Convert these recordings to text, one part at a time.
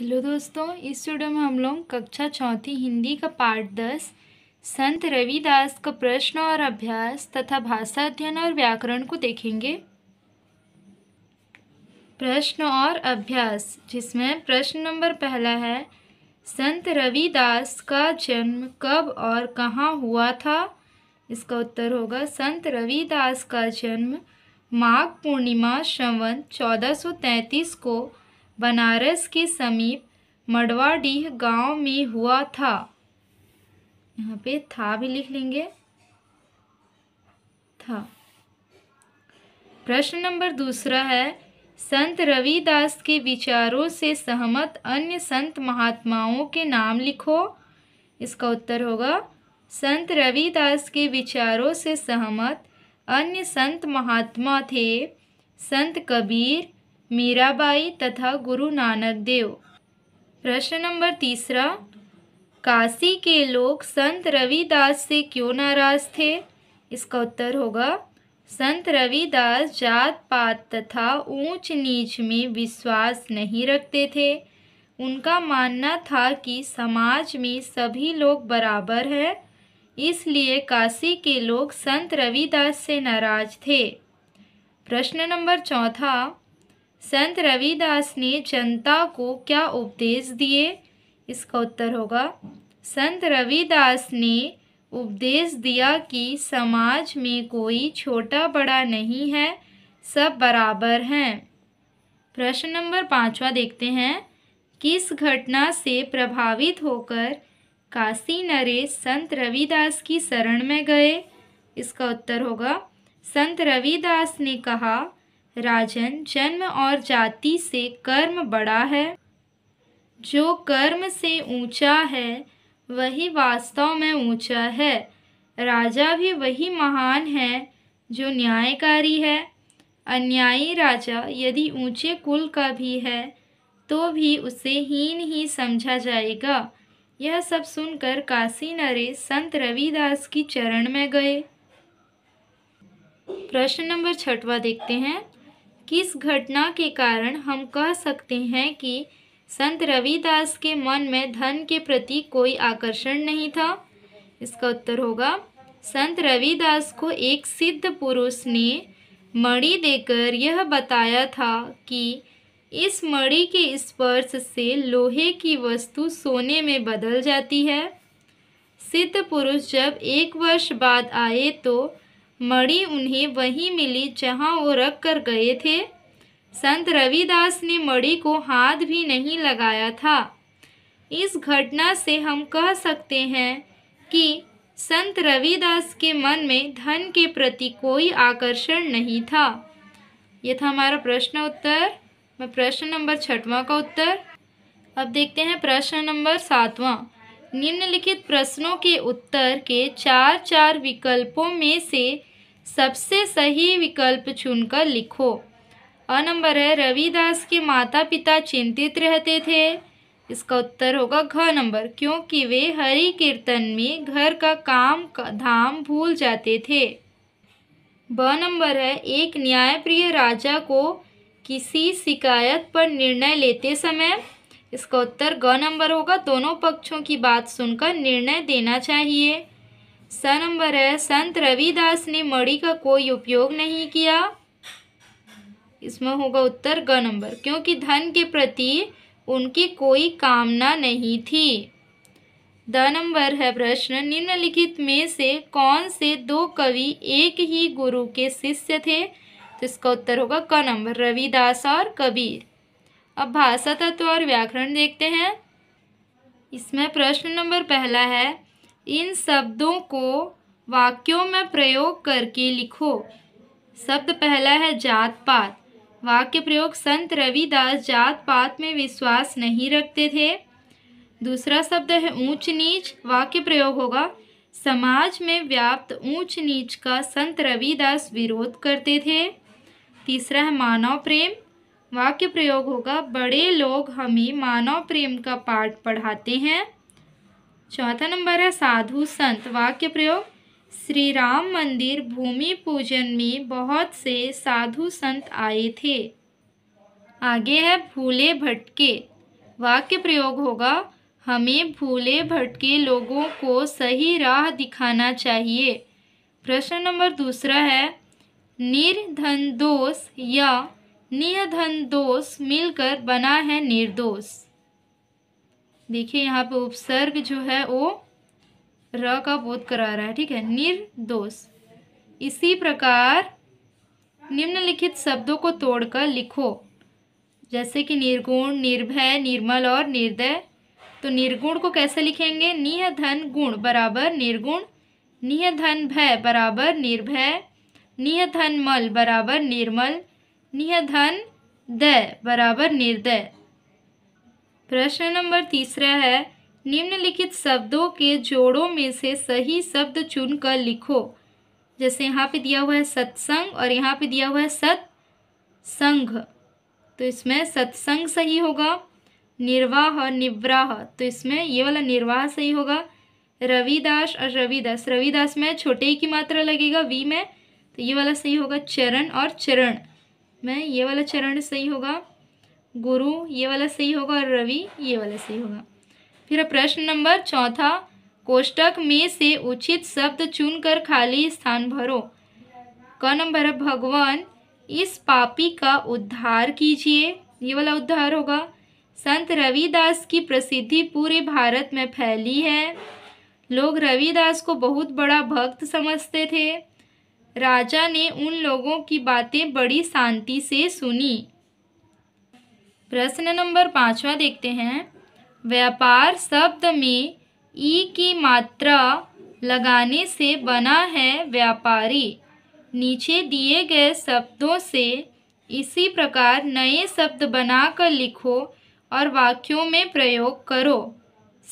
hello दोस्तों इस video में हम लोग कक्षा चौथी हिंदी का पार्ट दस संत रविदास का प्रश्न और अभ्यास तथा भाषा अध्ययन और व्याकरण को देखेंगे प्रश्न और अभ्यास जिसमें प्रश्न नंबर पहला है संत रविदास का जन्म कब और कहाँ हुआ था इसका उत्तर होगा संत रविदास का जन्म माघ पूर्णिमा सौ 1433 को बनारस के समीप मडवाडीह गांव में हुआ था यहाँ पे था भी लिख लेंगे था प्रश्न नंबर दूसरा है संत रविदास के विचारों से सहमत अन्य संत महात्माओं के नाम लिखो इसका उत्तर होगा संत रविदास के विचारों से सहमत अन्य संत महात्मा थे संत कबीर मीराबाई तथा गुरु नानक देव प्रश्न नंबर तीसरा काशी के लोग संत रविदास से क्यों नाराज थे इसका उत्तर होगा संत रविदास जात पात तथा ऊंच नीच में विश्वास नहीं रखते थे उनका मानना था कि समाज में सभी लोग बराबर हैं इसलिए काशी के लोग संत रविदास से नाराज थे प्रश्न नंबर चौथा संत रविदास ने जनता को क्या उपदेश दिए इसका उत्तर होगा संत रविदास ने उपदेश दिया कि समाज में कोई छोटा बड़ा नहीं है सब बराबर हैं प्रश्न नंबर पाँचवा देखते हैं किस घटना से प्रभावित होकर काशी नरेश संत रविदास की शरण में गए इसका उत्तर होगा संत रविदास ने कहा राजन जन्म और जाति से कर्म बड़ा है जो कर्म से ऊंचा है वही वास्तव में ऊंचा है राजा भी वही महान है जो न्यायकारी है अन्यायी राजा यदि ऊंचे कुल का भी है तो भी उसे हीन ही समझा जाएगा यह सब सुनकर काशी नरे संत रविदास की चरण में गए प्रश्न नंबर छठवा देखते हैं किस घटना के कारण हम कह सकते हैं कि संत रविदास के मन में धन के प्रति कोई आकर्षण नहीं था इसका उत्तर होगा संत रविदास को एक सिद्ध पुरुष ने मणि देकर यह बताया था कि इस मणि के स्पर्श से लोहे की वस्तु सोने में बदल जाती है सिद्ध पुरुष जब एक वर्ष बाद आए तो मड़ी उन्हें वहीं मिली जहां वो रख कर गए थे संत रविदास ने मड़ी को हाथ भी नहीं लगाया था इस घटना से हम कह सकते हैं कि संत रविदास के मन में धन के प्रति कोई आकर्षण नहीं था यह था हमारा प्रश्न उत्तर मैं प्रश्न नंबर छठवां का उत्तर अब देखते हैं प्रश्न नंबर सातवां निम्नलिखित प्रश्नों के उत्तर के चार चार विकल्पों में से सबसे सही विकल्प चुनकर लिखो अ नंबर है रविदास के माता पिता चिंतित रहते थे इसका उत्तर होगा घ नंबर क्योंकि वे हरि कीर्तन में घर का काम का धाम भूल जाते थे ब नंबर है एक न्यायप्रिय राजा को किसी शिकायत पर निर्णय लेते समय इसका उत्तर ग नंबर होगा दोनों पक्षों की बात सुनकर निर्णय देना चाहिए स नंबर है संत रविदास ने मणि का कोई उपयोग नहीं किया इसमें होगा उत्तर ग नंबर क्योंकि धन के प्रति उनकी कोई कामना नहीं थी द नंबर है प्रश्न निम्नलिखित में से कौन से दो कवि एक ही गुरु के शिष्य थे तो इसका उत्तर होगा क नंबर रविदास और कबीर अब भाषा तत्व और व्याकरण देखते हैं इसमें प्रश्न नंबर पहला है इन शब्दों को वाक्यों में प्रयोग करके लिखो शब्द पहला है जात पात वाक्य प्रयोग संत रविदास जात पात में विश्वास नहीं रखते थे दूसरा शब्द है ऊंच नीच वाक्य प्रयोग होगा समाज में व्याप्त ऊंच नीच का संत रविदास विरोध करते थे तीसरा है मानव प्रेम वाक्य प्रयोग होगा बड़े लोग हमें मानव प्रेम का पाठ पढ़ाते हैं चौथा नंबर है साधु संत वाक्य प्रयोग श्री राम मंदिर भूमि पूजन में बहुत से साधु संत आए थे आगे है भूले भटके वाक्य प्रयोग होगा हमें भूले भटके लोगों को सही राह दिखाना चाहिए प्रश्न नंबर दूसरा है निर्धन दोष या निधन दोष मिलकर बना है निर्दोष देखिए यहाँ पे उपसर्ग जो है वो र का बोध करा रहा है ठीक है निर्दोष इसी प्रकार निम्नलिखित शब्दों को तोड़कर लिखो जैसे कि निर्गुण निर्भय निर्मल और निर्दय तो निर्गुण को कैसे लिखेंगे निह धन गुण बराबर निर्गुण निह धन भय बराबर निर्भय निह धन मल बराबर निर्मल निह धन दय बराबर निर्दय प्रश्न नंबर तीसरा है निम्नलिखित शब्दों के जोड़ों में से सही शब्द चुनकर लिखो जैसे यहाँ पे दिया हुआ है सत्संग और यहाँ पे दिया हुआ है सत्संग तो इसमें सत्संग सही होगा निर्वाह निवराह तो इसमें ये वाला निर्वाह सही होगा रविदास और रविदास रविदास में छोटे की मात्रा लगेगा वी में तो ये वाला सही होगा चरण और चरण में ये वाला चरण सही होगा गुरु ये वाला सही होगा और रवि ये वाला सही होगा फिर प्रश्न नंबर चौथा कोष्टक में से उचित शब्द चुनकर खाली स्थान भरो क नंबर है भगवान इस पापी का उद्धार कीजिए ये वाला उद्धार होगा संत रविदास की प्रसिद्धि पूरे भारत में फैली है लोग रविदास को बहुत बड़ा भक्त समझते थे राजा ने उन लोगों की बातें बड़ी शांति से सुनी प्रश्न नंबर पाँचवा देखते हैं व्यापार शब्द में ई की मात्रा लगाने से बना है व्यापारी नीचे दिए गए शब्दों से इसी प्रकार नए शब्द बनाकर लिखो और वाक्यों में प्रयोग करो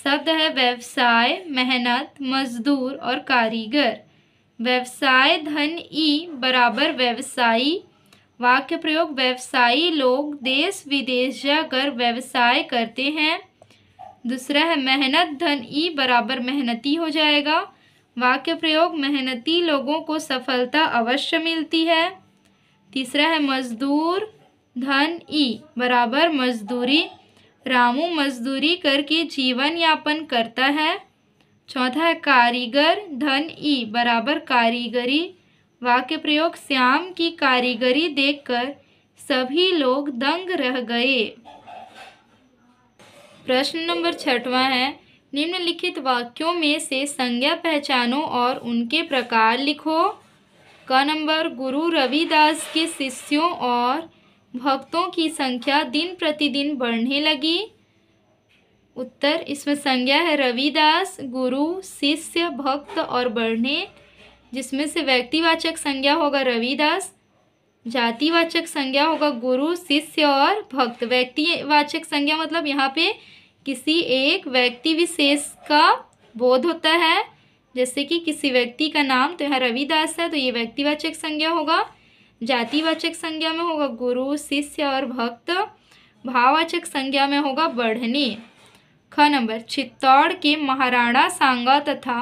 शब्द है व्यवसाय मेहनत मजदूर और कारीगर व्यवसाय धन ई बराबर व्यवसायी वाक्य प्रयोग व्यवसायी लोग देश विदेश जाकर व्यवसाय करते हैं दूसरा है मेहनत धन ई बराबर मेहनती हो जाएगा वाक्य प्रयोग मेहनती लोगों को सफलता अवश्य मिलती है तीसरा है मजदूर धन ई बराबर मजदूरी रामू मजदूरी करके जीवन यापन करता है चौथा है कारीगर धन ई बराबर कारीगरी वाक्य प्रयोग श्याम की कारीगरी देखकर सभी लोग दंग रह गए प्रश्न नंबर छठवा है निम्नलिखित वाक्यों में से संज्ञा पहचानो और उनके प्रकार लिखो क नंबर गुरु रविदास के शिष्यों और भक्तों की संख्या दिन प्रतिदिन बढ़ने लगी उत्तर इसमें संज्ञा है रविदास गुरु शिष्य भक्त और बढ़ने जिसमें से व्यक्तिवाचक संज्ञा होगा रविदास जातिवाचक संज्ञा होगा गुरु शिष्य और भक्त व्यक्तिवाचक संज्ञा मतलब यहाँ पे किसी एक व्यक्ति विशेष का बोध होता है जैसे कि किसी व्यक्ति का नाम तो यहाँ रविदास है तो ये व्यक्तिवाचक संज्ञा होगा जातिवाचक संज्ञा में होगा गुरु शिष्य और भक्त भाववाचक संज्ञा में होगा बढ़ने ख नंबर चित्तौड़ के महाराणा सांगा तथा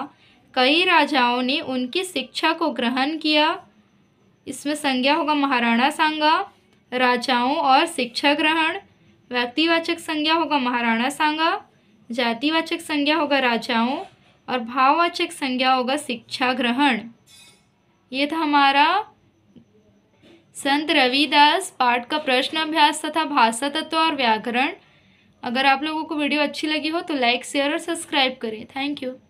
कई राजाओं ने उनकी शिक्षा को ग्रहण किया इसमें संज्ञा होगा महाराणा सांगा राजाओं और शिक्षा ग्रहण व्यक्तिवाचक संज्ञा होगा महाराणा सांगा जातिवाचक संज्ञा होगा राजाओं और भाववाचक संज्ञा होगा शिक्षा ग्रहण ये था हमारा संत रविदास पाठ का प्रश्न अभ्यास तथा भाषा तत्व और व्याकरण अगर आप लोगों को वीडियो अच्छी लगी हो तो लाइक शेयर और सब्सक्राइब करें थैंक यू